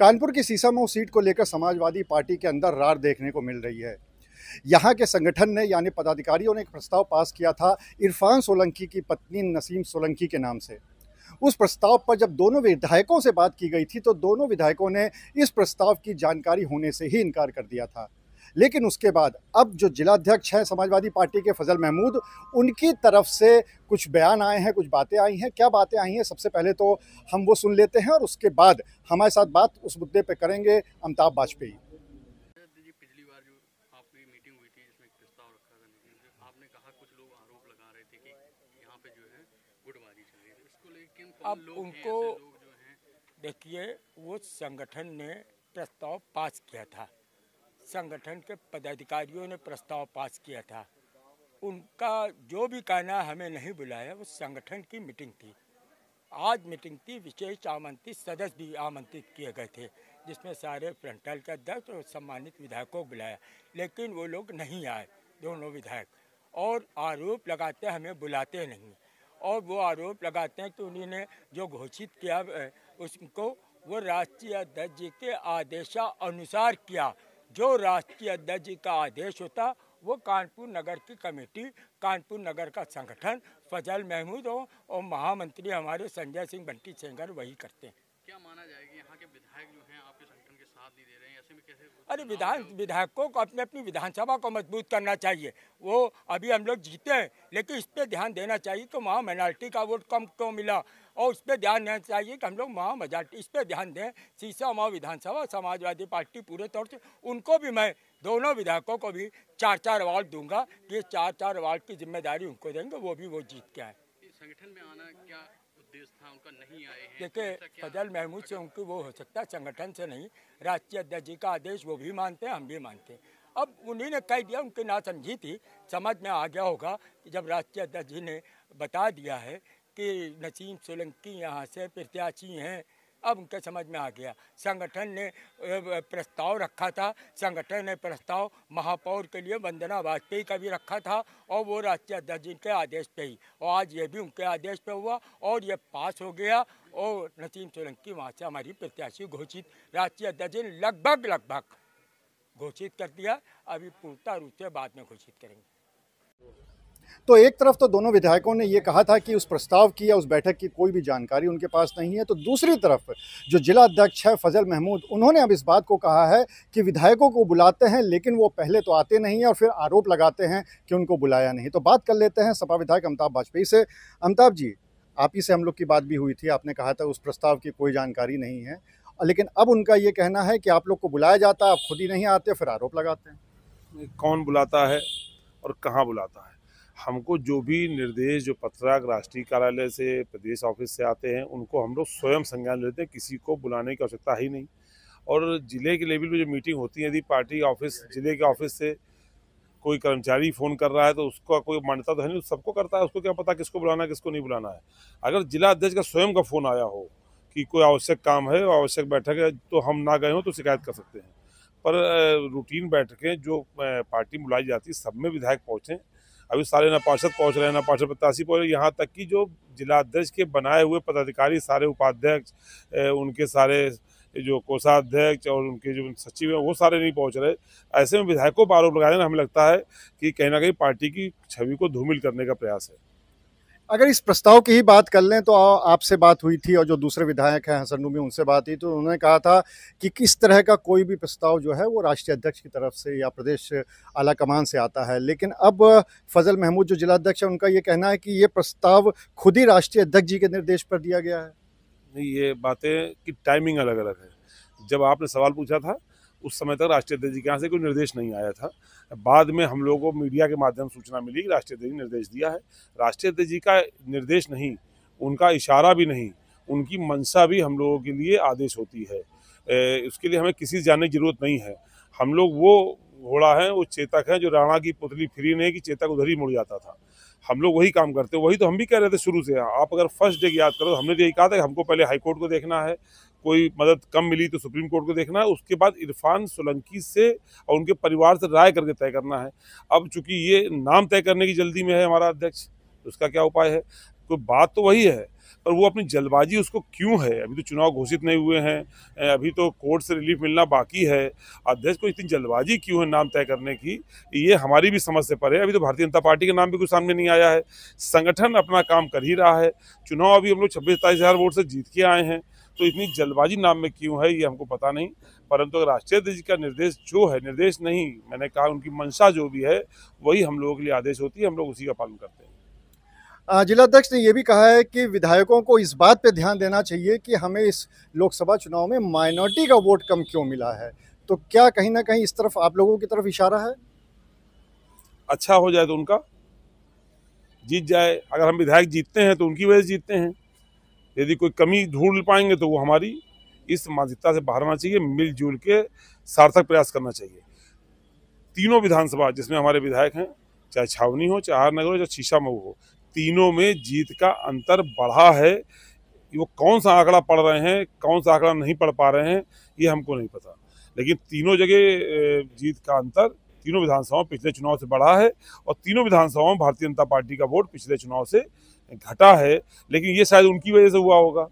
कानपुर की सीसामऊ सीट को लेकर समाजवादी पार्टी के अंदर रार देखने को मिल रही है यहाँ के संगठन ने यानी पदाधिकारियों ने एक प्रस्ताव पास किया था इरफान सोलंकी की पत्नी नसीम सोलंकी के नाम से उस प्रस्ताव पर जब दोनों विधायकों से बात की गई थी तो दोनों विधायकों ने इस प्रस्ताव की जानकारी होने से ही इनकार कर दिया था लेकिन उसके बाद अब जो जिलाध्यक्ष हैं समाजवादी पार्टी के फजल महमूद उनकी तरफ से कुछ बयान आए हैं कुछ बातें आई हैं क्या बातें आई हैं सबसे पहले तो हम वो सुन लेते हैं और उसके बाद हमारे साथ बात उस मुद्दे पर करेंगे अमिताभ वाजपेयी अब उनको देखिए वो संगठन ने प्रस्ताव पास किया था संगठन के पदाधिकारियों ने प्रस्ताव पास किया था उनका जो भी कहना हमें नहीं बुलाया वो संगठन की मीटिंग थी आज मीटिंग थी विशेष आमंत्रित सदस्य भी आमंत्रित किए गए थे जिसमें सारे फ्रंटल के अध्यक्ष और सम्मानित विधायकों को बुलाया लेकिन वो लोग नहीं आए दोनों विधायक और आरोप लगाते हमें बुलाते नहीं और वो आरोप लगाते हैं कि उन्होंने जो घोषित किया उसको वो राष्ट्रीय अध्यक्ष जी के आदेशा अनुसार किया जो राष्ट्रीय अध्यक्ष जी का आदेश होता वो कानपुर नगर की कमेटी कानपुर नगर का संगठन फजल महमूद और महामंत्री हमारे संजय सिंह बंटी सेंगर वही करते हैं क्या माना जाएगा यहाँ के विधायक जो हैं आपके अरे विधान विधायकों को अपने अपनी विधानसभा को मजबूत करना चाहिए वो अभी हम लोग जीते हैं लेकिन इस पर ध्यान देना चाहिए कि वहाँ माइनॉरिटी का वोट कम क्यों मिला और उस पर ध्यान देना चाहिए कि हम लोग वहाँ मेजॉरिटी इस पर ध्यान दें शीशा माओ विधानसभा समाजवादी पार्टी पूरे तौर से उनको भी मैं दोनों विधायकों को भी चार चार अवार्ड दूंगा ये चार चार अवार्ड की जिम्मेदारी उनको देंगे वो भी वो जीत के आए संगठन में आना क्या देखे फजल महमूद से उनकी वो हो सकता है संगठन से नहीं राष्ट्रीय अध्यक्ष जी का आदेश वो भी मानते हैं हम भी मानते हैं अब उन्हीं ने कह दिया उनकी ना समझी थी समझ में आ गया होगा कि जब राष्ट्रीय अध्यक्ष जी ने बता दिया है कि नसीम सोलंकी यहाँ से प्रत्याशी हैं अब उनके समझ में आ गया संगठन ने प्रस्ताव रखा था संगठन ने प्रस्ताव महापौर के लिए वंदना वाजपेयी का भी रखा था और वो राष्ट्रीय अध्यक्ष जी के आदेश पे ही और आज ये भी उनके आदेश पे हुआ और ये पास हो गया और नसीम सोलंकी वहाँ से हमारी प्रत्याशी घोषित राष्ट्रीय अध्यक्ष जी लगभग लगभग घोषित कर दिया अभी पूर्णता रूप से बाद में घोषित करेंगे तो एक तरफ तो दोनों विधायकों ने ये कहा था कि उस प्रस्ताव की या उस बैठक की कोई भी जानकारी उनके पास नहीं है तो दूसरी तरफ जो जिला अध्यक्ष है फजल महमूद उन्होंने अब इस बात को कहा है कि विधायकों को बुलाते हैं लेकिन वो पहले तो आते नहीं और फिर आरोप लगाते हैं कि उनको बुलाया नहीं तो बात कर लेते हैं सपा विधायक अमिताभ वाजपेयी से अमिताभ जी आप ही से हम लोग की बात भी हुई थी आपने कहा था उस प्रस्ताव की कोई जानकारी नहीं है लेकिन अब उनका ये कहना है कि आप लोग को बुलाया जाता है आप खुद ही नहीं आते फिर आरोप लगाते हैं कौन बुलाता है और कहाँ बुलाता है हमको जो भी निर्देश जो पत्रक राष्ट्रीय कार्यालय से प्रदेश ऑफिस से आते हैं उनको हम लोग स्वयं संज्ञान लेते हैं किसी को बुलाने की आवश्यकता ही नहीं और ज़िले के लेवल पर जो मीटिंग होती है यदि पार्टी ऑफिस ज़िले के ऑफिस से कोई कर्मचारी फ़ोन कर रहा है तो उसका कोई मान्यता तो है नहीं सबको करता है उसको क्या पता किसको बुलाना किसको नहीं बुलाना है अगर जिला अध्यक्ष का स्वयं का फ़ोन आया हो कि कोई आवश्यक काम है आवश्यक बैठक है तो हम ना गए हों तो शिकायत कर सकते हैं पर रूटीन बैठकें जो पार्टी बुलाई जाती है सब में विधायक पहुँचें अभी सारे ना पार्षद पहुँच रहे हैं ना पार्षद प्रत्याशी पहुँच रहे यहाँ तक कि जो जिलाध्यक्ष के बनाए हुए पदाधिकारी सारे उपाध्यक्ष उनके सारे जो कोषाध्यक्ष और उनके जो सचिव हैं वो सारे नहीं पहुंच रहे ऐसे में विधायकों पर आरोप लगा देना हमें लगता है कि कहीं ना कहीं पार्टी की छवि को धूमिल करने का प्रयास है अगर इस प्रस्ताव की ही बात कर लें तो आपसे बात हुई थी और जो दूसरे विधायक हैं हसन नूमी उनसे बात हुई तो उन्होंने कहा था कि किस तरह का कोई भी प्रस्ताव जो है वो राष्ट्रीय अध्यक्ष की तरफ से या प्रदेश आला कमान से आता है लेकिन अब फजल महमूद जो जिला अध्यक्ष है उनका ये कहना है कि ये प्रस्ताव खुद ही राष्ट्रीय अध्यक्ष जी के निर्देश पर दिया गया है ये बातें कि टाइमिंग अलग अलग है जब आपने सवाल पूछा था उस समय तक राष्ट्रीय अध्यक्ष जी के यहाँ से कोई निर्देश नहीं आया था बाद में हम लोगों को मीडिया के माध्यम सूचना मिली कि राष्ट्रीय अध्यक्ष निर्देश दिया है राष्ट्रीय अध्यक्ष जी का निर्देश नहीं उनका इशारा भी नहीं उनकी मंशा भी हम लोगों के लिए आदेश होती है उसके लिए हमें किसी जाने की जरूरत नहीं है हम लोग वो घोड़ा है वो चेतक है जो राणा की पुतली फ्री नहीं कि चेतक उधर ही मुड़ जाता था हम लोग वही काम करते वही तो हम भी कह रहे थे शुरू से आप अगर फर्स्ट डे की याद करो तो हमने तो यही कहा था कि हमको पहले हाईकोर्ट को देखना है कोई मदद कम मिली तो सुप्रीम कोर्ट को देखना है उसके बाद इरफान सोलंकी से और उनके परिवार से राय करके तय करना है अब चूंकि ये नाम तय करने की जल्दी में है हमारा अध्यक्ष तो उसका क्या उपाय है कोई बात तो वही है पर वो अपनी जल्दबाजी उसको क्यों है अभी तो चुनाव घोषित नहीं हुए हैं अभी तो कोर्ट से रिलीफ मिलना बाकी है अध्यक्ष को इतनी जल्दबाजी क्यों है नाम तय करने की ये हमारी भी समझ से परे अभी तो भारतीय जनता पार्टी के नाम भी कुछ सामने नहीं आया है संगठन अपना काम कर ही रहा है चुनाव अभी हम लोग छब्बीस सताईस हज़ार वोट से जीत के आए हैं तो इतनी जल्दबाजी नाम में क्यों है ये हमको पता नहीं परंतु अगर राष्ट्रीय अध्यक्ष का निर्देश जो है निर्देश नहीं मैंने कहा उनकी मंशा जो भी है वही हम लोगों के लिए आदेश होती है हम लोग उसी का पालन करते हैं जिलाध्यक्ष ने यह भी कहा है कि विधायकों को इस बात पर ध्यान देना चाहिए कि हमें इस लोकसभा चुनाव में माइनॉरिटी का वोट कम क्यों मिला है तो क्या कहीं ना कहीं इस तरफ आप लोगों की तरफ इशारा है अच्छा हो जाए तो उनका जीत जाए अगर हम विधायक जीतते हैं तो उनकी वजह से जीतते हैं यदि कोई कमी ढूंढ पाएंगे तो वो हमारी इस मानसिकता से बाहर आना चाहिए मिलजुल के सार्थक प्रयास करना चाहिए तीनों विधानसभा जिसमें हमारे विधायक हैं चाहे छावनी हो चाहे हारनगर हो चाहे शीशा मऊ हो तीनों में जीत का अंतर बढ़ा है वो कौन सा आंकड़ा पढ़ रहे हैं कौन सा आंकड़ा नहीं पढ़ पा रहे हैं ये हमको नहीं पता लेकिन तीनों जगह जीत का अंतर तीनों विधानसभाओं पिछले चुनाव से बढ़ा है और तीनों विधानसभाओं में भारतीय जनता पार्टी का वोट पिछले चुनाव से घटा है लेकिन ये शायद उनकी वजह से हुआ होगा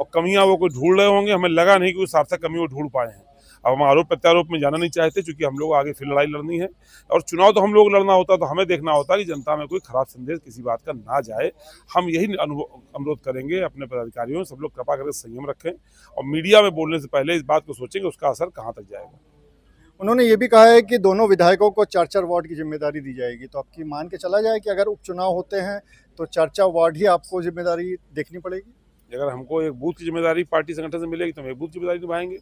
और कमियां वो कोई ढूंढ रहे होंगे हमें लगा नहीं कि उस हिसाब से कमी वो ढूंढ पाए हैं अब हम आरोप प्रत्यारोप में जाना नहीं चाहते क्योंकि हम लोग आगे फिर लड़ाई लड़नी है और चुनाव तो हम लोग लड़ना होता तो हमें देखना होता कि जनता में कोई खराब संदेश किसी बात का ना जाए हम यही अनुरोध करेंगे अपने पदाधिकारियों सब लोग कृपा करके संयम रखें और मीडिया में बोलने से पहले इस बात को सोचेंगे उसका असर कहाँ तक जाएगा उन्होंने ये भी कहा है कि दोनों विधायकों को चार चार वार्ड की जिम्मेदारी दी जाएगी तो आपकी मान के चला जाए कि अगर उपचुनाव होते हैं तो चार चार वार्ड ही आपको जिम्मेदारी देखनी पड़ेगी अगर हमको एक बूथ की जिम्मेदारी पार्टी संगठन से मिलेगी तो हम एक बूथ की जिम्मेदारी निभाएंगे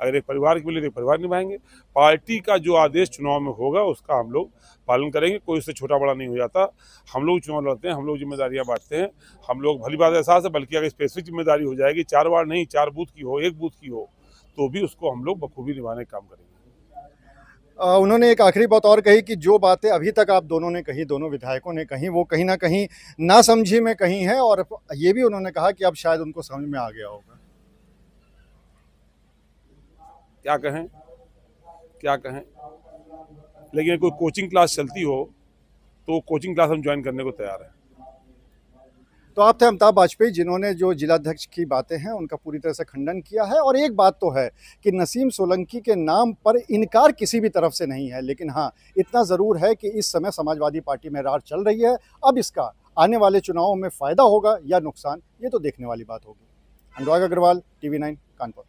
अगर एक परिवार की मिलेगी तो परिवार निभाएंगे पार्टी का जो आदेश चुनाव में होगा उसका हम लोग पालन करेंगे कोई उससे छोटा बड़ा नहीं हो जाता हम लोग चुनाव लड़ते हैं हम लोग जिम्मेदारियाँ बांटते हैं हम लोग भली बात एहसास है बल्कि अगर स्पेसिफिक जिम्मेदारी हो जाएगी चार वार्ड नहीं चार बूथ की हो एक बूथ की हो तो भी उसको हम लोग बखूबी निभाने का काम करेंगे उन्होंने एक आखिरी बात और कही कि जो बातें अभी तक आप दोनों ने कही दोनों विधायकों ने कही वो कहीं ना कहीं ना समझी में कहीं है और ये भी उन्होंने कहा कि अब शायद उनको समझ में आ गया होगा क्या कहें क्या कहें लेकिन कोई कोचिंग क्लास चलती हो तो कोचिंग क्लास हम ज्वाइन करने को तैयार हैं तो आप थे अमिताभ वाजपेयी जिन्होंने जो जिलाध्यक्ष की बातें हैं उनका पूरी तरह से खंडन किया है और एक बात तो है कि नसीम सोलंकी के नाम पर इनकार किसी भी तरफ से नहीं है लेकिन हाँ इतना ज़रूर है कि इस समय समाजवादी पार्टी में रार चल रही है अब इसका आने वाले चुनावों में फ़ायदा होगा या नुकसान ये तो देखने वाली बात होगी अनुराग अग्रवाल टी वी कानपुर